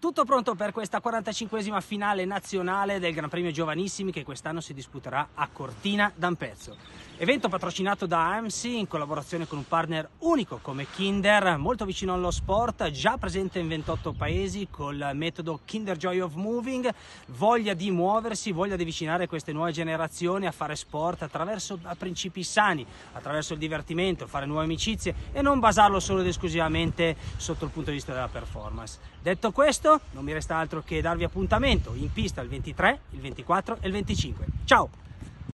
Tutto pronto per questa 45esima finale nazionale del Gran Premio Giovanissimi che quest'anno si disputerà a Cortina d'Ampezzo. Evento patrocinato da AMC in collaborazione con un partner unico come Kinder, molto vicino allo sport, già presente in 28 paesi col metodo Kinder Joy of Moving, voglia di muoversi, voglia di avvicinare queste nuove generazioni a fare sport attraverso principi sani, attraverso il divertimento, fare nuove amicizie e non basarlo solo ed esclusivamente sotto il punto di vista della performance. Detto questo, non mi resta altro che darvi appuntamento in pista il 23, il 24 e il 25. Ciao!